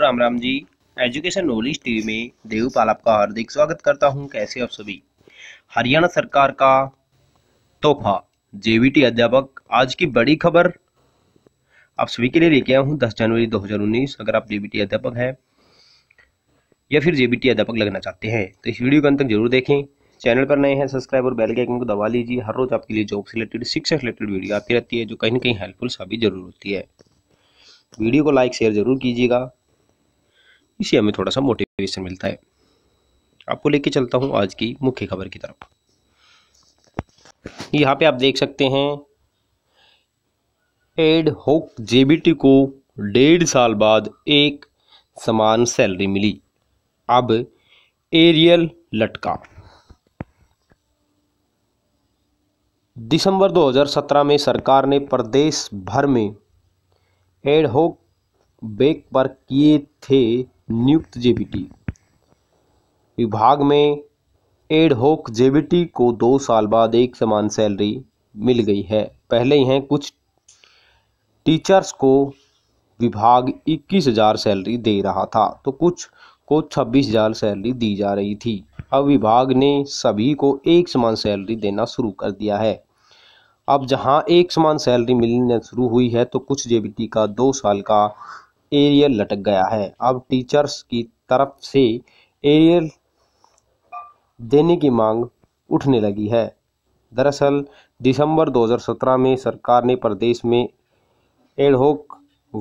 Ram Ram ji education knowledge TV में देवपाल आपका हार्दिक स्वागत करता हूं कैसे आप सभी हरियाणा सरकार का तोहफा जेवीटी अध्यापक आज की बड़ी खबर आप सभी के लिए लेके आया हूं 10 जनवरी 2019 अगर आप जेबीटी अध्यापक हैं या फिर जेबीटी अध्यापक लगना चाहते हैं तो इस वीडियो को अंत तक जरूर देखें चैनल पर नए हैं सब्सक्राइब और बेल के आइकन को दबा लीजिए हर रोज आपके लिए जॉब से रिलेटेड शिक्षा रिलेटेड वीडियो आती रहती है जो कहीं ना कहीं हेल्पफुल साबित जरूर होती है वीडियो को लाइक शेयर जरूर कीजिएगा इसी हमें थोड़ा सा मोटिवेशन मिलता है आपको लेके चलता हूँ आज की मुख्य खबर की तरफ यहाँ पे आप देख सकते हैं एड होक जेबीटी को डेढ़ साल बाद एक समान सैलरी मिली अब एरियल लटका दिसंबर 2017 में सरकार ने प्रदेश भर में एडहोक बेक पर किए थे नियुक्त जेबीटी विभाग में एड होक जेबीटी को दो साल बाद एक समान सैलरी मिल गई है पहले यह कुछ टीचर्स को विभाग 21,000 सैलरी दे रहा था तो कुछ को 26,000 सैलरी दी जा रही थी अब विभाग ने सभी को एक समान सैलरी देना शुरू कर दिया है अब जहां एक समान सैलरी मिलने शुरू हुई है तो कुछ जेबीटी का दो साल का एरियल लटक गया है अब टीचर्स की तरफ से एरियल देने की मांग उठने लगी है दरअसल दिसंबर 2017 में सरकार ने प्रदेश में एडहोक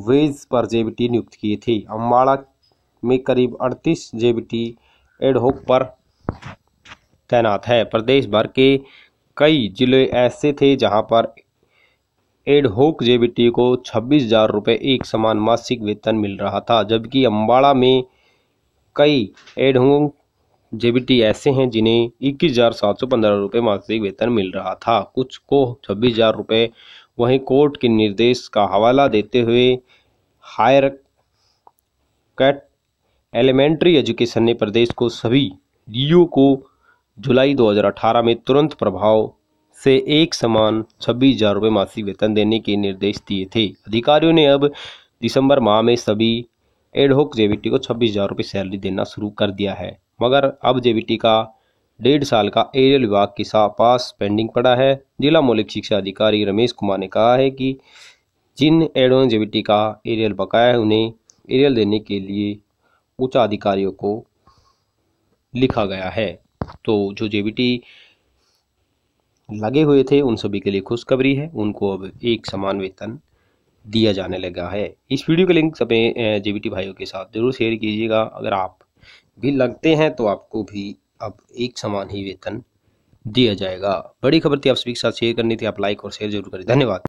वेज पर जेबीटी नियुक्त की थी अम्बाड़ा में करीब 38 जेबीटी एडहोक पर तैनात है प्रदेश भर के कई जिले ऐसे थे जहां पर एडहोक जेबीटी को छब्बीस हजार रुपये एक समान मासिक वेतन मिल रहा था जबकि अम्बाड़ा में कई एडहोक जेबीटी ऐसे हैं जिन्हें इक्कीस हजार सात सौ पंद्रह रुपये मासिक वेतन मिल रहा था कुछ को छब्बीस हजार रुपये वहीं कोर्ट के निर्देश का हवाला देते हुए हायर कैट एलिमेंट्री एजुकेशन ने प्रदेश को सभी डीओ को जुलाई 2018 में तुरंत प्रभाव से एक समान छब्बीस हजार रुपये मासिक वेतन देने के निर्देश दिए थे अधिकारियों ने अब दिसंबर माह में सभी एडहोक जेबीटी को छब्बीस हजार रुपये सैलरी देना शुरू कर दिया है मगर अब जेबीटी का डेढ़ साल का एरियल विभाग के पास पेंडिंग पड़ा है जिला मौलिक शिक्षा अधिकारी रमेश कुमार ने कहा है कि जिन एडों जेबीटी का एरियल बकाया है उन्हें एरियल देने के लिए उच्च अधिकारियों को लिखा गया है तो जो जेबीटी लगे हुए थे उन सभी के लिए खुशखबरी है उनको अब एक समान वेतन दिया जाने लगा है इस वीडियो के लिंक सभी जेबीटी भाइयों के साथ जरूर शेयर कीजिएगा अगर आप भी लगते हैं तो आपको भी अब एक समान ही वेतन दिया जाएगा बड़ी खबर थी आप सभी के साथ शेयर करनी थी आप लाइक और शेयर जरूर करें धन्यवाद